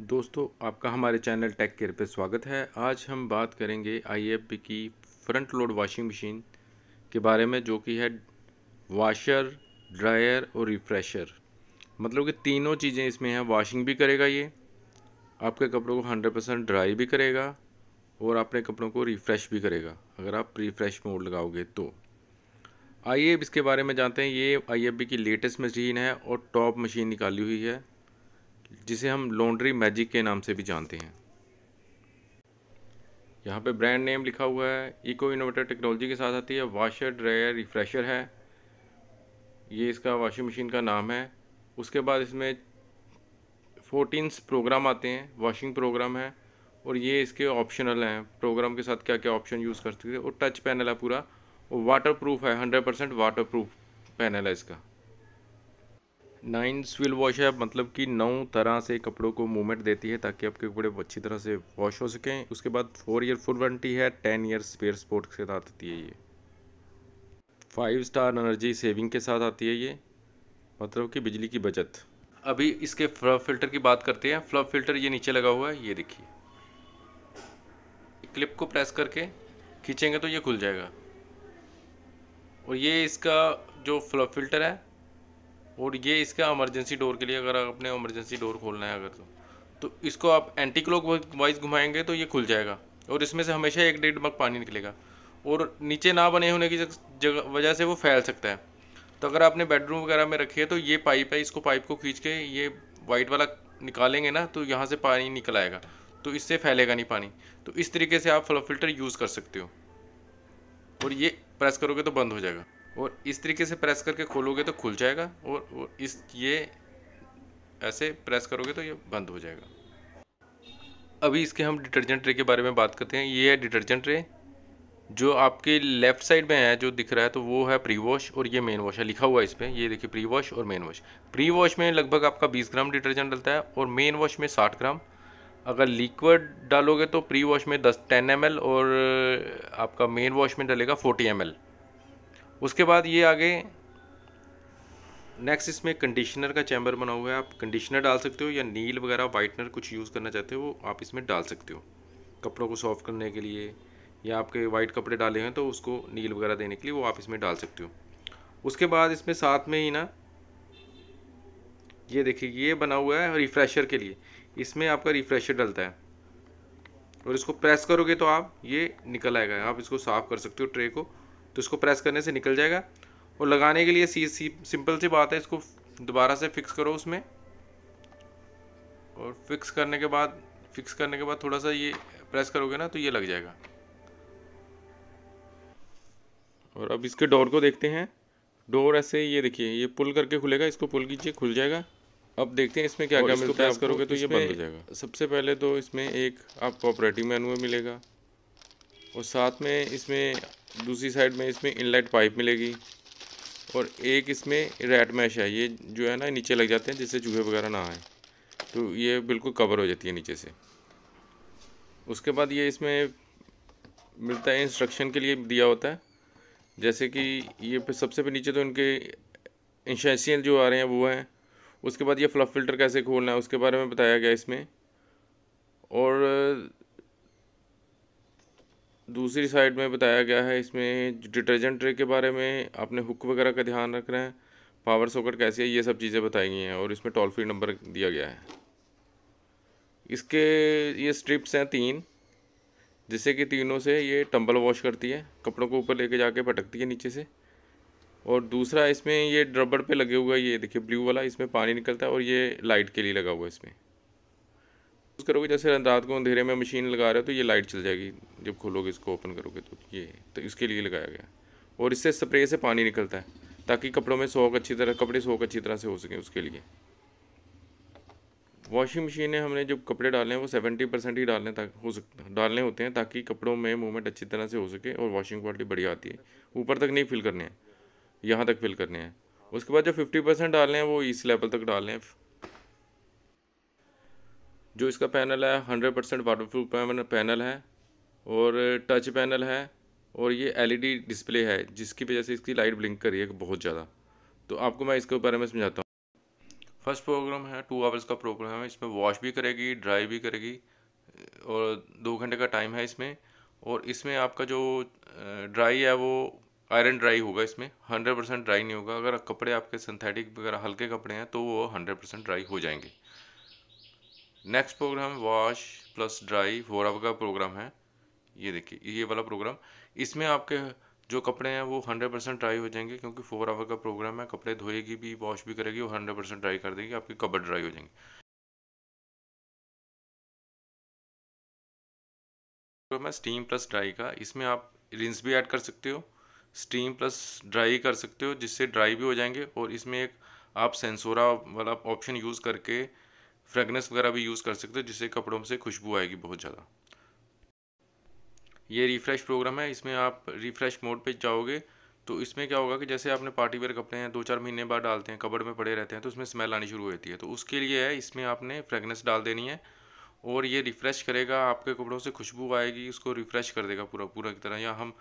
दोस्तों आपका हमारे चैनल टेक केयर पर स्वागत है आज हम बात करेंगे आईएफबी की फ्रंट लोड वाशिंग मशीन के बारे में जो कि है वाशर ड्रायर और रिफ्रेशर मतलब कि तीनों चीज़ें इसमें हैं वॉशिंग भी करेगा ये आपके कपड़ों को 100 परसेंट ड्राई भी करेगा और अपने कपड़ों को रिफ़्रेश भी करेगा अगर आप रिफ़्रेश मोड लगाओगे तो आइए इसके बारे में जानते हैं ये आई की लेटेस्ट मशीन है और टॉप मशीन निकाली हुई है जिसे हम लॉन्ड्री मैजिक के नाम से भी जानते हैं यहाँ पे ब्रांड नेम लिखा हुआ है इको इनोवेटर टेक्नोलॉजी के साथ आती है वाशर ड्रायर रिफ्रेशर है ये इसका वॉशिंग मशीन का नाम है उसके बाद इसमें फोर्टीनस प्रोग्राम आते हैं वॉशिंग प्रोग्राम है और ये इसके ऑप्शनल हैं प्रोग्राम के साथ क्या क्या ऑप्शन यूज़ कर सकते हैं और टच पैनल है पूरा वो वाटर प्रूफ है hundred percent waterproof panel है इसका नाइन स्विल वॉश है मतलब कि नौ तरह से कपड़ों को मूवमेंट देती है ताकि आपके कपड़े अच्छी तरह से वॉश हो सकें उसके बाद फोर ईयर फुल वारंटी है टेन ईयर स्पेयर स्पोर्ट के साथ आती है ये फाइव स्टार एनर्जी सेविंग के साथ आती है ये मतलब कि बिजली की बचत अभी इसके फ्लब फिल्टर की बात करते हैं फ्लब फिल्टर ये नीचे लगा हुआ है ये देखिए क्लिप को प्रेस करके खींचेंगे तो ये खुल जाएगा और ये इसका जो फ्लब फिल्टर है और ये इसका एमरजेंसी डोर के लिए अगर आपने एमरजेंसी डोर खोलना है अगर तो तो इसको आप एंटी क्लॉक वाइज घुमाएंगे तो ये खुल जाएगा और इसमें से हमेशा एक डेढ़ मग पानी निकलेगा और नीचे ना बने होने की जगह वजह से वो फैल सकता है तो अगर आपने बेडरूम वगैरह में रखी है तो ये पाइप है इसको पाइप को खींच के ये वाइट वाला निकालेंगे ना तो यहाँ से पानी निकल आएगा तो इससे फैलेगा नहीं पानी तो इस तरीके से आप फ्लो फिल्टर यूज़ कर सकते हो और ये प्रेस करोगे तो बंद हो जाएगा और इस तरीके से प्रेस करके खोलोगे तो खुल जाएगा और, इस ये ऐसे प्रेस करोगे तो ये बंद हो जाएगा अभी इसके हम डिटर्जेंट ट्रे के बारे में बात करते हैं ये है डिटर्जेंट ट्रे जो आपके लेफ़्ट साइड में है जो दिख रहा है तो वो है प्री वॉश और ये मेन वॉश है लिखा हुआ है इस पर ये देखिए प्री वॉश और मेन वॉश प्री वॉश में लगभग आपका 20 ग्राम डिटर्जेंट डलता है और मेन वॉश में 60 ग्राम अगर लिक्विड डालोगे तो प्री वॉश में 10 10 एम और आपका मेन वॉश में डलेगा 40 एम उसके बाद ये आगे नेक्स्ट इसमें कंडीशनर का चैम्बर बना हुआ है आप कंडीशनर डाल सकते हो या नील वगैरह वाइटनर कुछ यूज़ करना चाहते हो वो आप इसमें डाल सकते हो कपड़ों को सॉफ्ट करने के लिए या आपके वाइट कपड़े डाले हैं तो उसको नील वगैरह देने के लिए वो आप इसमें डाल सकते हो उसके बाद इसमें साथ में ही ना ये देखिए ये बना हुआ है रिफ्रेशर के लिए इसमें आपका रिफ्रेशर डलता है और इसको प्रेस करोगे तो आप ये निकल आएगा आप इसको साफ़ कर सकते हो ट्रे को तो इसको प्रेस करने से निकल जाएगा और लगाने के लिए सी सी सिंपल सी बात है इसको दोबारा से फिक्स करो उसमें और फिक्स करने के बाद फिक्स करने के बाद थोड़ा सा ये प्रेस करोगे ना तो ये लग जाएगा और अब इसके डोर को देखते हैं डोर ऐसे ये देखिए ये पुल करके खुलेगा इसको पुल कीजिए खुल जाएगा अब देखते हैं इसमें क्या क्या मिलता है करोगे तो ये बंद हो जाएगा सबसे पहले तो इसमें एक आपको ऑपरेटिंग मैनुअल मिलेगा और साथ में इसमें दूसरी साइड में इसमें इनलेट पाइप मिलेगी और एक इसमें रेड मैश है ये जो है ना नीचे लग जाते हैं जिससे चूहे वगैरह ना आए तो ये बिल्कुल कवर हो जाती है नीचे से उसके बाद ये इसमें मिलता है इंस्ट्रक्शन के लिए दिया होता है जैसे कि ये सबसे पे नीचे तो इनके इंशेंशियल जो आ रहे हैं वो हैं उसके बाद ये फ्लफ फिल्टर कैसे खोलना है उसके बारे में बताया गया इसमें और दूसरी साइड में बताया गया है इसमें डिटर्जेंट ट्रे के बारे में अपने हुक वगैरह का ध्यान रख रहे हैं पावर सॉकेट कैसे है ये सब चीज़ें बताई गई हैं और इसमें टोल फ्री नंबर दिया गया है इसके ये स्ट्रिप्स हैं तीन जिससे कि तीनों से ये टंबल वॉश करती है कपड़ों को ऊपर लेके जाके पटकती है नीचे से और दूसरा इसमें ये रबड़ पे लगे हुए ये देखिए ब्लू वाला इसमें पानी निकलता है और ये लाइट के लिए लगा हुआ है इसमें यूज़ करोगे जैसे रात को अंधेरे में मशीन लगा रहे हो तो ये लाइट चल जाएगी जब खोलोगे इसको ओपन करोगे तो ये तो इसके लिए लगाया गया और इससे स्प्रे से पानी निकलता है ताकि कपड़ों में सोख अच्छी तरह कपड़े सोख अच्छी तरह से हो सके उसके लिए वॉशिंग मशीन में हमने जो कपड़े डाले हैं वो सेवेंटी परसेंट ही डालने तक हो सकता डालने होते हैं ताकि कपड़ों में मूवमेंट अच्छी तरह से हो सके और वॉशिंग क्वालिटी बढ़िया आती है ऊपर तक नहीं फिल करने हैं यहाँ तक फिल करने हैं उसके बाद जो फिफ्टी परसेंट डालने हैं वो इस लेवल तक डालने हैं जो इसका पैनल है hundred percent waterproof panel है और टच पैनल है और ये एलईडी डिस्प्ले e है जिसकी वजह से इसकी लाइट ब्लिंक कर रही है बहुत ज़्यादा तो आपको मैं इसके बारे में समझाता हूँ फर्स्ट प्रोग्राम है टू आवर्स का प्रोग्राम है इसमें वॉश भी करेगी ड्राई भी करेगी और दो घंटे का टाइम है इसमें और इसमें आपका जो ड्राई है वो आयरन ड्राई होगा इसमें हंड्रेड परसेंट ड्राई नहीं होगा अगर कपड़े आपके सिंथेटिक वगैरह हल्के कपड़े हैं तो वो हंड्रेड परसेंट ड्राई हो जाएंगे next program wash plus dry four hour का प्रोग्राम है ये देखिए ये वाला प्रोग्राम इसमें आपके जो कपड़े हैं वो हंड्रेड परसेंट ड्राई हो जाएंगे क्योंकि फोर आवर का प्रोग्राम है कपड़े धोएगी भी वॉश भी करेगी और हंड्रेड परसेंट ड्राई कर देगी आपके कपड़ ड्राई हो जाएंगे प्रोग्राम है स्टीम प्लस ड्राई का इसमें आप रिंस भी ऐड कर सकते हो स्टीम प्लस ड्राई कर सकते हो जिससे ड्राई भी हो जाएंगे और इसमें एक आप सेंसोरा वाला ऑप्शन यूज़ करके फ्रेगनेंस वगैरह भी यूज़ कर सकते हो जिससे कपड़ों से खुशबू आएगी बहुत ज़्यादा ये रिफ़्रेश प्रोग्राम है इसमें आप रिफ़्रेश मोड पे जाओगे तो इसमें क्या होगा कि जैसे आपने पार्टी वेयर कपड़े हैं दो चार महीने बाद डालते हैं कबड़ में पड़े रहते हैं तो उसमें स्मेल आनी शुरू होती है तो उसके लिए है इसमें आपने फ्रेगनेंस डाल देनी है और ये रिफ़्रेश करेगा आपके कपड़ों से खुशबू आएगी उसको रिफ़्रेश कर देगा पूरा पूरा की तरह या हम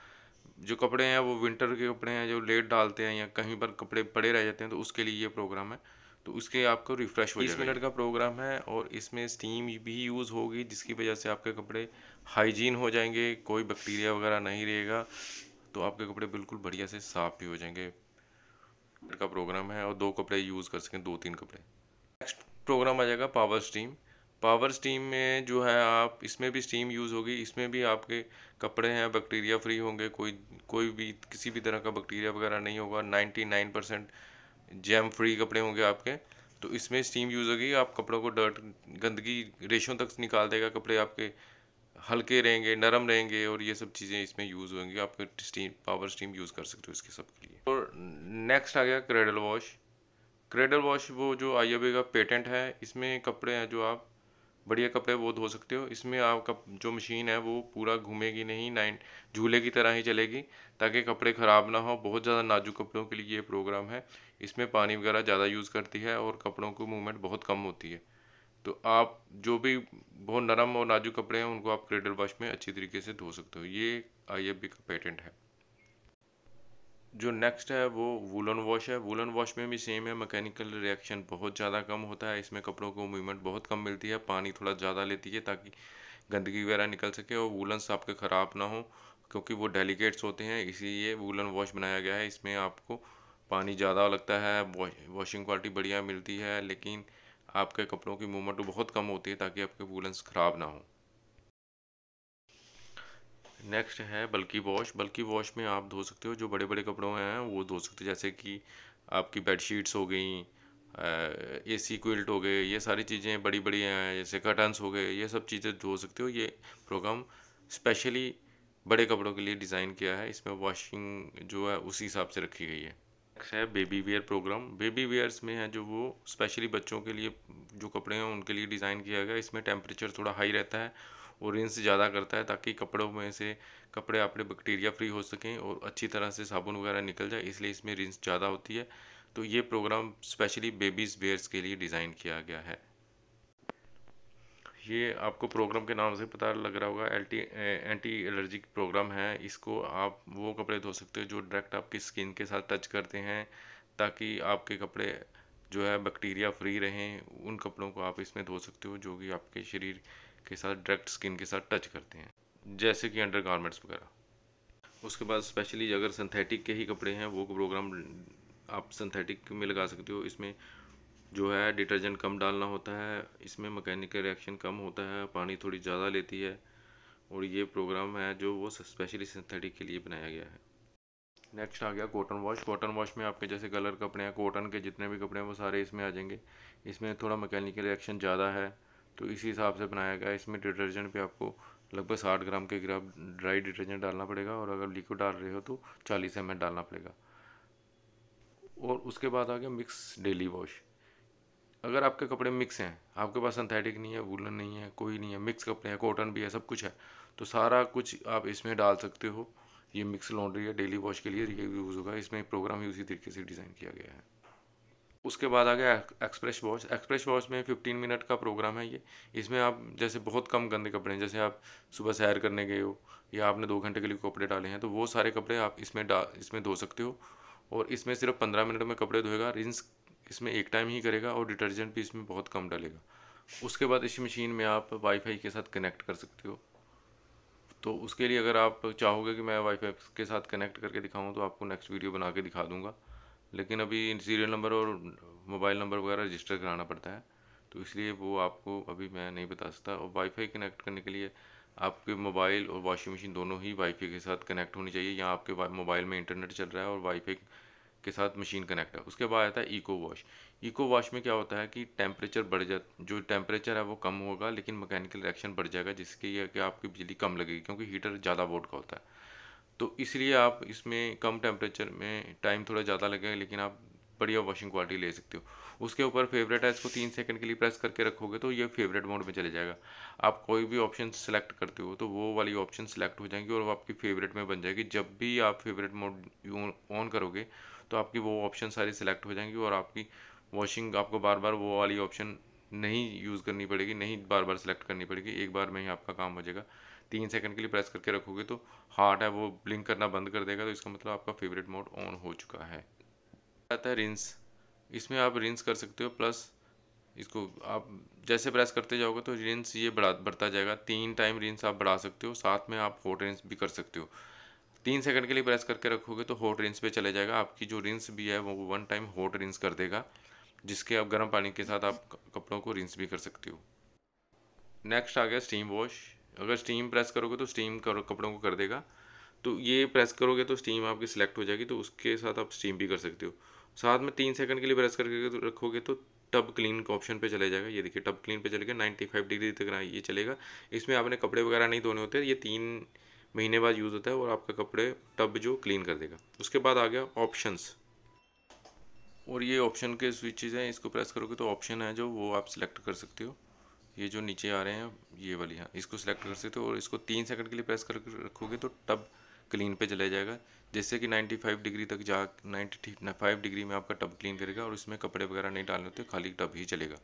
जो कपड़े हैं वो विंटर के कपड़े हैं जो लेट डालते हैं या कहीं पर कपड़े पड़े रह जाते हैं तो उसके लिए ये प्रोग्राम है तो उसके आपको रिफ्रेश बीस मिनट का प्रोग्राम है और इसमें स्टीम भी यूज़ होगी जिसकी वजह से आपके कपड़े हाइजीन हो जाएंगे कोई बैक्टीरिया वगैरह नहीं रहेगा तो आपके कपड़े बिल्कुल बढ़िया से साफ़ भी हो जाएंगे का प्रोग्राम है और दो कपड़े यूज़ कर सकें दो तीन कपड़े नेक्स्ट प्रोग्राम आ जाएगा पावर स्टीम पावर स्टीम में जो है आप इसमें भी स्टीम यूज़ होगी इसमें भी आपके कपड़े हैं बैक्टीरिया फ्री होंगे कोई कोई भी किसी भी तरह का बैक्टीरिया वगैरह नहीं होगा नाइन परसेंट जैम फ्री कपड़े होंगे आपके तो इसमें स्टीम यूज़ होगी आप कपड़ों को डर्ट गंदगी रेशों तक निकाल देगा कपड़े आपके हल्के रहेंगे नरम रहेंगे और ये सब चीज़ें इसमें यूज़ होंगी आप स्टीम पावर स्टीम यूज़ कर सकते हो इसके सब के लिए और नेक्स्ट आ गया क्रेडल वॉश क्रेडल वॉश वो जो आई का पेटेंट है इसमें कपड़े हैं जो आप बढ़िया कपड़े वो धो सकते हो इसमें आपका जो मशीन है वो पूरा घूमेगी नहीं नाइन झूले की तरह ही चलेगी ताकि कपड़े ख़राब ना हो बहुत ज़्यादा नाजुक कपड़ों के लिए ये प्रोग्राम है इसमें पानी वगैरह ज़्यादा यूज़ करती है और कपड़ों की मूवमेंट बहुत कम होती है तो आप जो भी बहुत नरम और नाजुक कपड़े हैं उनको आप क्रेडल वॉश में अच्छी तरीके से धो सकते हो ये आई का पेटेंट है जो नेक्स्ट है वो वूलन वॉश है वूलन वॉश में भी सेम है मैकेनिकल रिएक्शन बहुत ज़्यादा कम होता है इसमें कपड़ों को मूवमेंट बहुत कम मिलती है पानी थोड़ा ज़्यादा लेती है ताकि गंदगी वगैरह निकल सके और वूलन्स आपके ख़राब ना हो क्योंकि वो डेलीकेट्स होते हैं इसीलिए वूलन वॉश बनाया गया है इसमें आपको पानी ज़्यादा लगता है वॉशिंग क्वालिटी बढ़िया मिलती है लेकिन आपके कपड़ों की मूवमेंट बहुत कम होती है ताकि आपके वूलन्स ख़राब ना हो नेक्स्ट है बल्कि वॉश बल्कि वॉश में आप धो सकते हो जो बड़े बड़े कपड़ों हैं वो धो सकते हो जैसे कि आपकी बेड शीट्स हो गई ए सी क्विल्ट हो गए ये सारी चीज़ें बड़ी बड़ी हैं जैसे कर्टन्स हो गए ये सब चीज़ें धो सकते हो ये प्रोग्राम स्पेशली बड़े कपड़ों के लिए डिज़ाइन किया है इसमें वॉशिंग जो है उसी हिसाब से रखी गई है एक है baby wear program baby wears में है जो वो स्पेशली बच्चों के लिए जो कपड़े हैं उनके लिए डिज़ाइन किया गया इसमें टेम्परेचर थोड़ा हाई रहता है और रिंस ज़्यादा करता है ताकि कपड़ों में से कपड़े अपने बैक्टीरिया फ्री हो सकें और अच्छी तरह से साबुन वगैरह निकल जाए इसलिए इसमें रिंस ज़्यादा होती है तो ये प्रोग्राम स्पेशली बेबीज़ वेयर्स के लिए डिज़ाइन किया गया है ये आपको प्रोग्राम के नाम से पता लग रहा होगा एल्टी एंटी एलर्जिक प्रोग्राम है इसको आप वो कपड़े धो सकते हो जो डायरेक्ट आपकी स्किन के साथ टच करते हैं ताकि आपके कपड़े जो है बैक्टीरिया फ्री रहें उन कपड़ों को आप इसमें धो सकते हो जो कि आपके शरीर के साथ डायरेक्ट स्किन के साथ टच करते हैं जैसे कि अंडर गारमेंट्स वगैरह उसके बाद स्पेशली अगर सिंथेटिक के ही कपड़े हैं वो प्रोग्राम आप सिंथेटिक में लगा सकते हो इसमें जो है डिटर्जेंट कम डालना होता है इसमें मैकेनिकल रिएक्शन कम होता है पानी थोड़ी ज़्यादा लेती है और ये प्रोग्राम है जो वो स्पेशली सिंथेटिक के लिए बनाया गया है नेक्स्ट आ गया कॉटन वॉश कॉटन वॉश में आपके जैसे कलर कपड़े हैं कॉटन के जितने भी कपड़े हैं वो सारे इसमें आ जाएंगे इसमें थोड़ा मैकेनिकल रिएक्शन ज़्यादा है तो इसी हिसाब से बनाया गया इसमें डिटर्जेंट पे आपको लगभग साठ ग्राम के ग्राम ड्राई डिटर्जेंट डालना पड़ेगा और अगर लिक्विड डाल रहे हो तो चालीस एम डालना पड़ेगा और उसके बाद आ गया मिक्स डेली वॉश अगर आपके कपड़े मिक्स हैं आपके पास सिंथेटिक नहीं है वुलन नहीं है कोई नहीं है मिक्स कपड़े हैं कॉटन भी है सब कुछ है तो सारा कुछ आप इसमें डाल सकते हो ये मिक्स लॉन्ड्री है डेली वॉश के लिए यूज़ होगा इसमें प्रोग्राम ही उसी तरीके से डिज़ाइन किया गया है उसके बाद आ गया एक्सप्रेस वॉश एक्सप्रेस वॉश में फिफ्टीन मिनट का प्रोग्राम है ये इसमें आप जैसे बहुत कम गंदे कपड़े हैं जैसे आप सुबह सैर करने गए हो या आपने दो घंटे के लिए कपड़े डाले हैं तो वो सारे कपड़े आप इसमें डा इसमें धो सकते हो और इसमें सिर्फ पंद्रह मिनट में कपड़े धोएगा रिंस इसमें एक टाइम ही करेगा और डिटर्जेंट भी इसमें बहुत कम डालेगा उसके बाद इस मशीन में आप वाईफाई के साथ कनेक्ट कर सकते हो तो उसके लिए अगर आप चाहोगे कि मैं वाईफाई के साथ कनेक्ट करके दिखाऊँ तो आपको नेक्स्ट वीडियो बना के दिखा दूंगा लेकिन अभी सीरियल नंबर और मोबाइल नंबर वगैरह रजिस्टर कराना पड़ता है तो इसलिए वो आपको अभी मैं नहीं बता सकता और वाईफाई कनेक्ट करने के लिए आपके मोबाइल और वॉशिंग मशीन दोनों ही वाईफाई के साथ कनेक्ट होनी चाहिए या आपके मोबाइल में इंटरनेट चल रहा है और वाईफाई के साथ मशीन कनेक्ट है उसके बाद आता है इको वॉश इको वॉश में क्या होता है कि टेम्परेचर बढ़ जा जो टेम्परेचर है वो कम होगा लेकिन मैकेनिकल रिएक्शन बढ़ जाएगा जिसके ये कि आपकी बिजली कम लगेगी क्योंकि हीटर ज़्यादा वोट का होता है तो इसलिए आप इसमें कम टेम्परेचर में टाइम थोड़ा ज़्यादा लगेगा लेकिन आप बढ़िया वॉशिंग क्वालिटी ले सकते हो उसके ऊपर फेवरेट है इसको तीन सेकंड के लिए प्रेस करके रखोगे तो ये फेवरेट मोड में चले जाएगा आप कोई भी ऑप्शन सेलेक्ट करते हो तो वो वाली ऑप्शन सेलेक्ट हो जाएंगी और वो आपकी फेवरेट में बन जाएगी जब भी आप फेवरेट मोड ऑन करोगे तो आपकी वो ऑप्शन सारी सिलेक्ट हो जाएंगी और आपकी वॉशिंग आपको बार बार वो वाली ऑप्शन नहीं यूज़ करनी पड़ेगी नहीं बार बार सिलेक्ट करनी पड़ेगी एक बार में ही आपका काम हो जाएगा तीन सेकंड के लिए प्रेस करके रखोगे तो हार्ट है वो ब्लिंक करना बंद कर देगा तो इसका मतलब आपका फेवरेट मोड ऑन हो चुका है आता है रिंस इसमें आप रिंस कर सकते हो प्लस इसको आप जैसे प्रेस करते जाओगे तो रिंस ये बढ़ा बढ़ता जाएगा तीन टाइम रिंस आप बढ़ा सकते हो साथ में आप फोर रिंस भी कर सकते हो तीन सेकंड के लिए प्रेस करके रखोगे तो हॉट रिंस पे चले जाएगा आपकी जो रिंस भी है वो वन टाइम हॉट रिंस कर देगा जिसके आप गर्म पानी के साथ आप कपड़ों को रिंस भी कर सकते हो नेक्स्ट आ गया स्टीम वॉश अगर स्टीम प्रेस करोगे तो स्टीम कर, कपड़ों को कर देगा तो ये प्रेस करोगे तो स्टीम आपकी सिलेक्ट हो जाएगी तो उसके साथ आप स्टीम भी कर सकते हो साथ में तीन सेकंड के लिए प्रेस करके रखोगे तो टब क्लीन का ऑप्शन पे चले जाएगा ये देखिए टब क्लीन पे चलेगा 95 डिग्री तक ये चलेगा इसमें आपने कपड़े वगैरह नहीं धोने होते ये तीन महीने बाद यूज़ होता है और आपका कपड़े टब जो क्लीन कर देगा उसके बाद आ गया ऑप्शंस और ये ऑप्शन के स्विचेज हैं इसको प्रेस करोगे तो ऑप्शन है जो वो आप सिलेक्ट कर सकते हो ये जो नीचे आ रहे हैं ये वाली हाँ इसको सिलेक्ट कर सकते हो और इसको तीन सेकंड के लिए प्रेस कर रखोगे तो टब क्लीन पे चला जाएगा जिससे कि 95 डिग्री तक जा 95 डिग्री में आपका टब क्लीन करेगा और इसमें कपड़े वगैरह नहीं डालने होते खाली टब ही चलेगा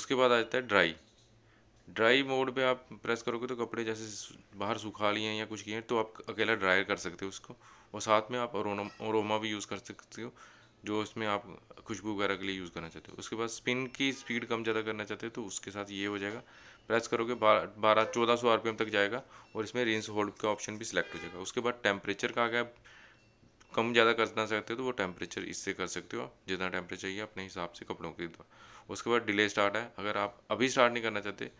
उसके बाद आ जाता है ड्राई ड्राई मोड पे आप प्रेस करोगे तो कपड़े जैसे बाहर सूखा लिए हैं या कुछ किए हैं तो आप अकेला ड्रायर कर सकते हो उसको और साथ में आप अरोमा भी यूज़ कर सकते हो जो इसमें आप खुशबू वगैरह के लिए यूज़ करना चाहते हो उसके बाद स्पिन की स्पीड कम ज़्यादा करना चाहते हो तो उसके साथ ये हो जाएगा प्रेस करोगे बारह चौदह सौ आर तक जाएगा और इसमें रिंस होल्ड का ऑप्शन भी सिलेक्ट हो जाएगा उसके बाद टेम्परेचर का अगर कम ज़्यादा करना चाहते हो तो वो टेम्परेचर इससे कर सकते हो जितना टेम्परेचर चाहिए अपने हिसाब से कपड़ों के उसके बाद डिले स्टार्ट है अगर आप अभी स्टार्ट नहीं करना चाहते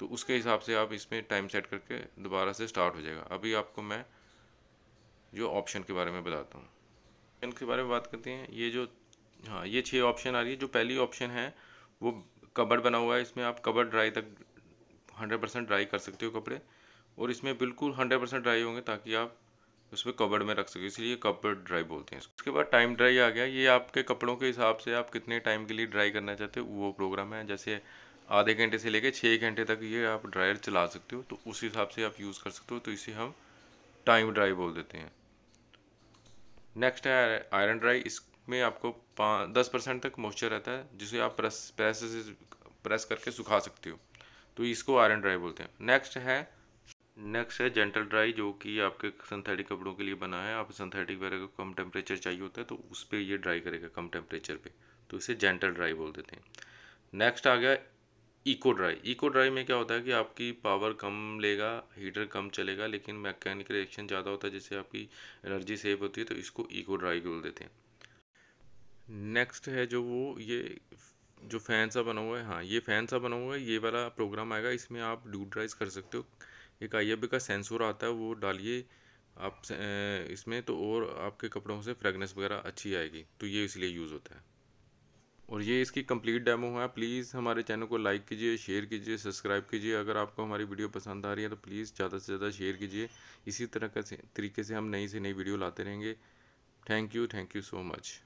तो उसके हिसाब से आप इसमें टाइम सेट करके दोबारा से स्टार्ट हो जाएगा अभी आपको मैं जो ऑप्शन के बारे में बताता हूँ ऑप्शन के बारे में बात करते हैं ये जो हाँ ये छः ऑप्शन आ रही है जो पहली ऑप्शन है वो कबर बना हुआ है इसमें आप कबर ड्राई तक हंड्रेड परसेंट ड्राई कर सकते हो कपड़े और इसमें बिल्कुल हंड्रेड परसेंट ड्राई होंगे ताकि आप उसमें कबड में रख सके इसलिए कपड़ ड्राई बोलते हैं उसके बाद टाइम ड्राई आ गया ये आपके कपड़ों के हिसाब से आप कितने टाइम के लिए ड्राई करना चाहते हो वो प्रोग्राम है जैसे आधे घंटे से लेकर छः घंटे तक ये आप ड्रायर चला सकते हो तो उस हिसाब से आप यूज़ कर सकते हो तो इसे हम टाइम ड्राई बोल देते हैं नेक्स्ट है आयरन ड्राई इसमें आपको पाँच दस परसेंट तक मॉइस्चर रहता है जिसे आप प्रेस प्रेस से प्रेस करके सुखा सकते हो तो इसको आयरन ड्राई बोलते हैं नेक्स्ट है नेक्स्ट है जेंटल ड्राई जो कि आपके सिंथेटिक कपड़ों के लिए बना है आप सिंथेटिक वगैरह को कम टेम्परेचर चाहिए होता है तो उस पर यह ड्राई करेगा कम टेम्परेचर पर तो इसे जेंटल ड्राई बोल देते हैं नेक्स्ट आ गया इको ड्राई इको ड्राई में क्या होता है कि आपकी पावर कम लेगा हीटर कम चलेगा लेकिन मैकेनिक रिएक्शन ज़्यादा होता है जिससे आपकी एनर्जी सेव होती है तो इसको इको ड्राई बोल देते हैं नेक्स्ट है जो वो ये जो फैन सा बना हुआ है हाँ ये फैन सा बना हुआ है ये वाला प्रोग्राम आएगा इसमें आप ड्यू ड्राइज कर सकते हो एक आई का सेंसर आता है वो डालिए आप इसमें तो और आपके कपड़ों से फ्रेगनेंस वगैरह अच्छी आएगी तो ये इसलिए यूज़ होता है और ये इसकी कंप्लीट डेमो है प्लीज़ हमारे चैनल को लाइक कीजिए शेयर कीजिए सब्सक्राइब कीजिए अगर आपको हमारी वीडियो पसंद आ रही है तो प्लीज़ ज़्यादा से ज़्यादा शेयर कीजिए इसी तरह का तरीके से हम नई से नई वीडियो लाते रहेंगे thank you thank you so much